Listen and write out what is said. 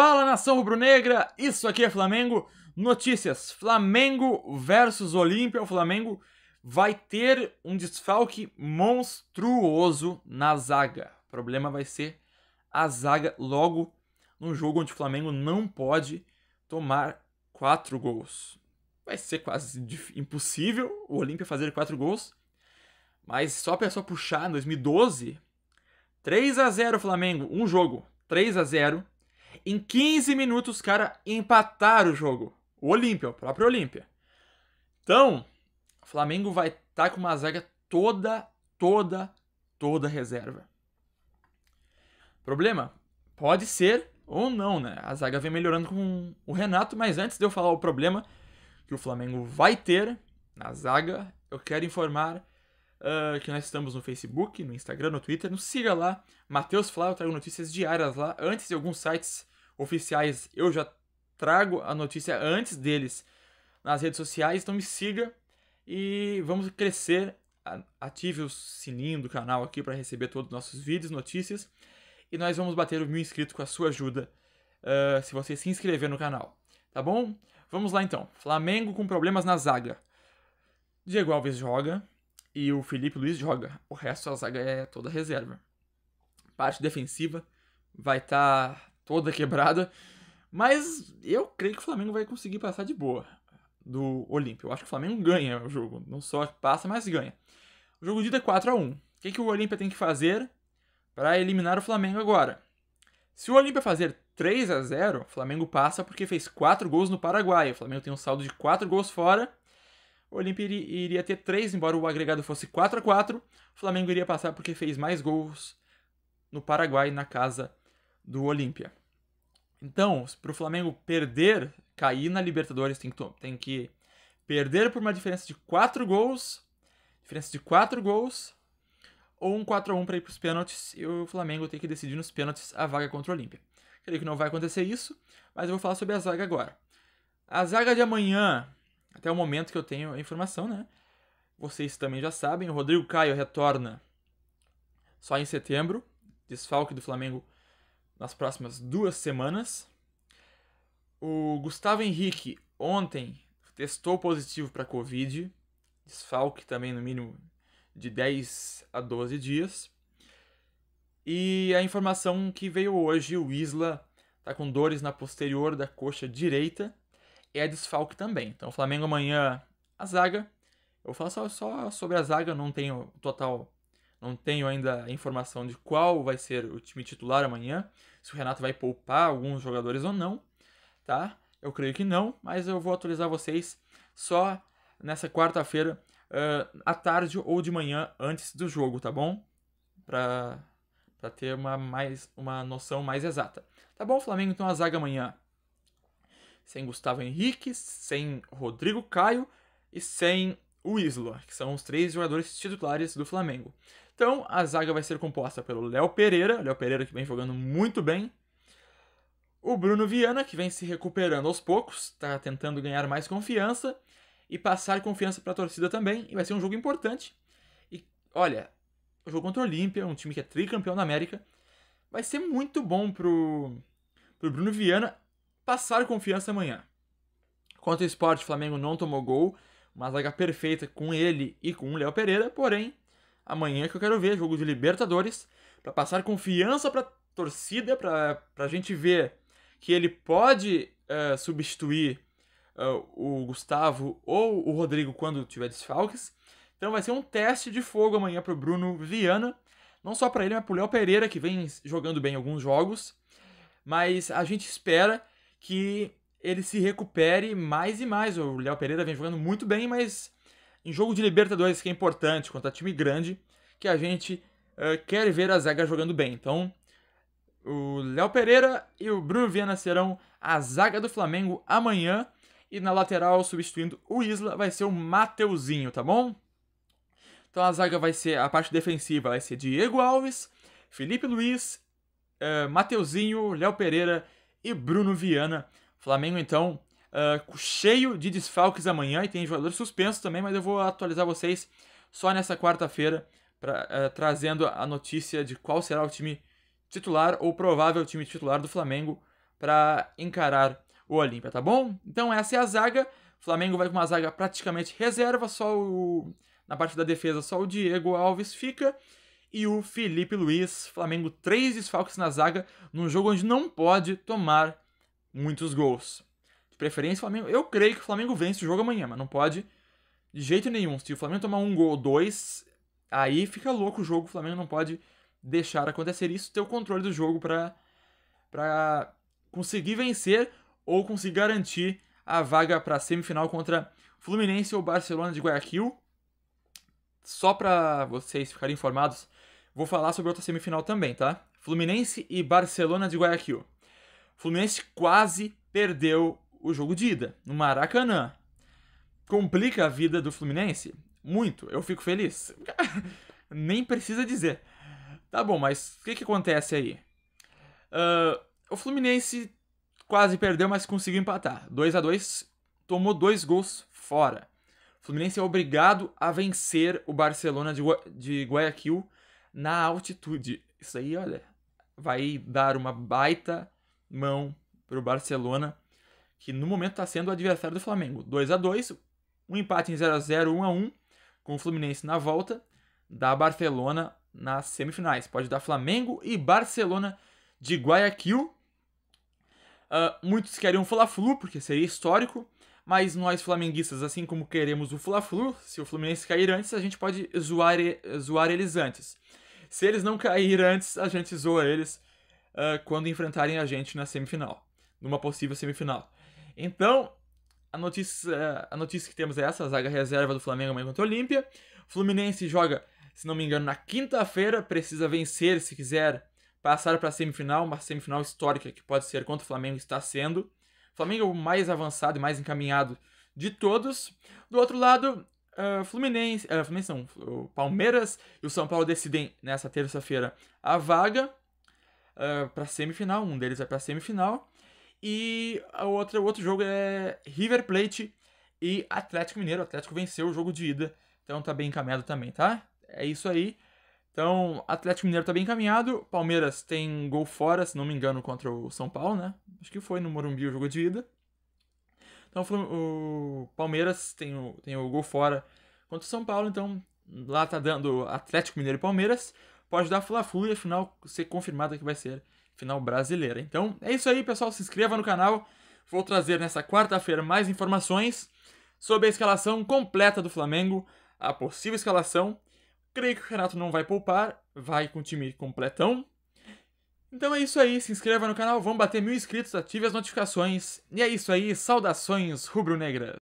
Fala nação rubro-negra, isso aqui é Flamengo. Notícias: Flamengo versus Olímpia. O Flamengo vai ter um desfalque monstruoso na zaga. O problema vai ser a zaga logo num jogo onde o Flamengo não pode tomar quatro gols. Vai ser quase impossível o Olímpia fazer quatro gols. Mas só para pessoa puxar em 2012, 3 a 0 Flamengo, um jogo, 3 a 0 em 15 minutos, cara, empatar o jogo. O Olímpia, o próprio Olímpia. Então, o Flamengo vai estar tá com uma zaga toda, toda, toda reserva. Problema? Pode ser ou não, né? A zaga vem melhorando com o Renato, mas antes de eu falar o problema que o Flamengo vai ter na zaga, eu quero informar uh, que nós estamos no Facebook, no Instagram, no Twitter. Nos siga lá, Matheus Flau eu trago notícias diárias lá, antes de alguns sites oficiais, eu já trago a notícia antes deles nas redes sociais. Então me siga e vamos crescer. Ative o sininho do canal aqui para receber todos os nossos vídeos, notícias. E nós vamos bater o mil inscritos com a sua ajuda, uh, se você se inscrever no canal. Tá bom? Vamos lá então. Flamengo com problemas na zaga. Diego Alves joga e o Felipe Luiz joga. O resto da zaga é toda reserva. Parte defensiva vai estar tá toda quebrada. Mas eu creio que o Flamengo vai conseguir passar de boa do Olímpio. Eu acho que o Flamengo ganha o jogo. Não só passa, mas ganha. O jogo de ida é 4x1. O que, que o Olímpia tem que fazer para eliminar o Flamengo agora? Se o Olímpia fazer 3 a 0 o Flamengo passa porque fez 4 gols no Paraguai. O Flamengo tem um saldo de 4 gols fora. O Olímpia iria ter 3, embora o agregado fosse 4 a 4 O Flamengo iria passar porque fez mais gols no Paraguai na casa do Olímpia. Então, para o Flamengo perder, cair na Libertadores, tem que, tem que perder por uma diferença de 4 gols, diferença de 4 gols, ou um 4x1 para ir para os pênaltis e o Flamengo tem que decidir nos pênaltis a vaga contra o Olímpia. Creio que não vai acontecer isso, mas eu vou falar sobre a zaga agora. A zaga de amanhã, até o momento que eu tenho a informação, né? Vocês também já sabem, o Rodrigo Caio retorna só em setembro, desfalque do Flamengo nas próximas duas semanas. O Gustavo Henrique ontem testou positivo para Covid, desfalque também no mínimo de 10 a 12 dias. E a informação que veio hoje, o Isla está com dores na posterior da coxa direita, é desfalque também. Então o Flamengo amanhã, a zaga, eu vou falar só, só sobre a zaga, não tenho total não tenho ainda a informação de qual vai ser o time titular amanhã, se o Renato vai poupar alguns jogadores ou não, tá? Eu creio que não, mas eu vou atualizar vocês só nessa quarta-feira uh, à tarde ou de manhã antes do jogo, tá bom? Pra, pra ter uma, mais, uma noção mais exata. Tá bom, Flamengo? Então a zaga amanhã. Sem Gustavo Henrique, sem Rodrigo Caio e sem o Isla, que são os três jogadores titulares do Flamengo. Então, a zaga vai ser composta pelo Léo Pereira, Léo Pereira que vem jogando muito bem. O Bruno Viana, que vem se recuperando aos poucos, está tentando ganhar mais confiança e passar confiança para a torcida também, e vai ser um jogo importante. E olha, o jogo contra o Olímpia, um time que é tricampeão da América, vai ser muito bom pro, o Bruno Viana passar confiança amanhã. Quanto ao esporte, o Flamengo não tomou gol, uma zaga perfeita com ele e com o Léo Pereira, porém, amanhã é que eu quero ver jogo de Libertadores para passar confiança para torcida, para a gente ver que ele pode uh, substituir uh, o Gustavo ou o Rodrigo quando tiver desfalques. Então vai ser um teste de fogo amanhã para o Bruno Viana, não só para ele, mas para o Léo Pereira, que vem jogando bem alguns jogos. Mas a gente espera que ele se recupere mais e mais. O Léo Pereira vem jogando muito bem, mas em jogo de Libertadores, que é importante contra time grande, que a gente uh, quer ver a zaga jogando bem. Então, o Léo Pereira e o Bruno Viana serão a zaga do Flamengo amanhã. E na lateral, substituindo o Isla, vai ser o Mateuzinho, tá bom? Então a zaga vai ser, a parte defensiva vai ser Diego Alves, Felipe Luiz, uh, Mateuzinho, Léo Pereira e Bruno Viana Flamengo, então, uh, cheio de desfalques amanhã e tem jogadores suspensos também, mas eu vou atualizar vocês só nessa quarta-feira, uh, trazendo a notícia de qual será o time titular ou provável time titular do Flamengo para encarar o Olímpia, tá bom? Então essa é a zaga. Flamengo vai com uma zaga praticamente reserva, só o na parte da defesa só o Diego Alves fica e o Felipe Luiz. Flamengo três desfalques na zaga num jogo onde não pode tomar muitos gols. De preferência, o Flamengo. Eu creio que o Flamengo vence o jogo amanhã, mas não pode de jeito nenhum. Se o Flamengo tomar um gol ou dois, aí fica louco o jogo. O Flamengo não pode deixar acontecer isso, ter o controle do jogo para para conseguir vencer ou conseguir garantir a vaga para a semifinal contra Fluminense ou Barcelona de Guayaquil. Só para vocês ficarem informados, vou falar sobre outra semifinal também, tá? Fluminense e Barcelona de Guayaquil. Fluminense quase perdeu o jogo de ida no Maracanã. Complica a vida do Fluminense? Muito, eu fico feliz. Nem precisa dizer. Tá bom, mas o que, que acontece aí? Uh, o Fluminense quase perdeu, mas conseguiu empatar. 2 a 2 tomou dois gols fora. O Fluminense é obrigado a vencer o Barcelona de, Gua de Guayaquil na altitude. Isso aí, olha, vai dar uma baita mão para o Barcelona, que no momento está sendo o adversário do Flamengo. 2 a 2 um empate em 0 a 0 1 a 1 com o Fluminense na volta, da Barcelona nas semifinais. Pode dar Flamengo e Barcelona de Guayaquil. Uh, muitos queriam Fla-Flu, porque seria histórico, mas nós flamenguistas, assim como queremos o Fla-Flu, se o Fluminense cair antes, a gente pode zoar, zoar eles antes. Se eles não cair antes, a gente zoa eles uh, quando enfrentarem a gente na semifinal, numa possível semifinal. Então, a notícia, a notícia que temos é essa: a zaga reserva do Flamengo amanhã contra o Olímpia. Fluminense joga, se não me engano, na quinta-feira, precisa vencer se quiser passar para a semifinal, uma semifinal histórica que pode ser contra o Flamengo, está sendo. O Flamengo é o mais avançado e mais encaminhado de todos. Do outro lado, uh, Fluminense, uh, Fluminense não, o Palmeiras e o São Paulo decidem nessa terça-feira a vaga uh, ah, para semifinal, um deles vai é para semifinal. E a outra, o outro jogo é River Plate e Atlético Mineiro. O Atlético venceu o jogo de ida, então tá bem encaminhado também, tá? É isso aí. Então, Atlético Mineiro tá bem encaminhado. Palmeiras tem gol fora, se não me engano, contra o São Paulo, né? Acho que foi no Morumbi o jogo de ida. Então, o Palmeiras tem o, tem o gol fora contra o São Paulo, então lá tá dando Atlético Mineiro e Palmeiras pode dar fla-flu e afinal ser confirmada que vai ser final brasileira. Então é isso aí, pessoal. Se inscreva no canal. Vou trazer nessa quarta-feira mais informações sobre a escalação completa do Flamengo, a possível escalação. Creio que o Renato não vai poupar, vai com o time completão. Então é isso aí, se inscreva no canal, vamos bater mil inscritos, ative as notificações. E é isso aí, saudações rubro-negras!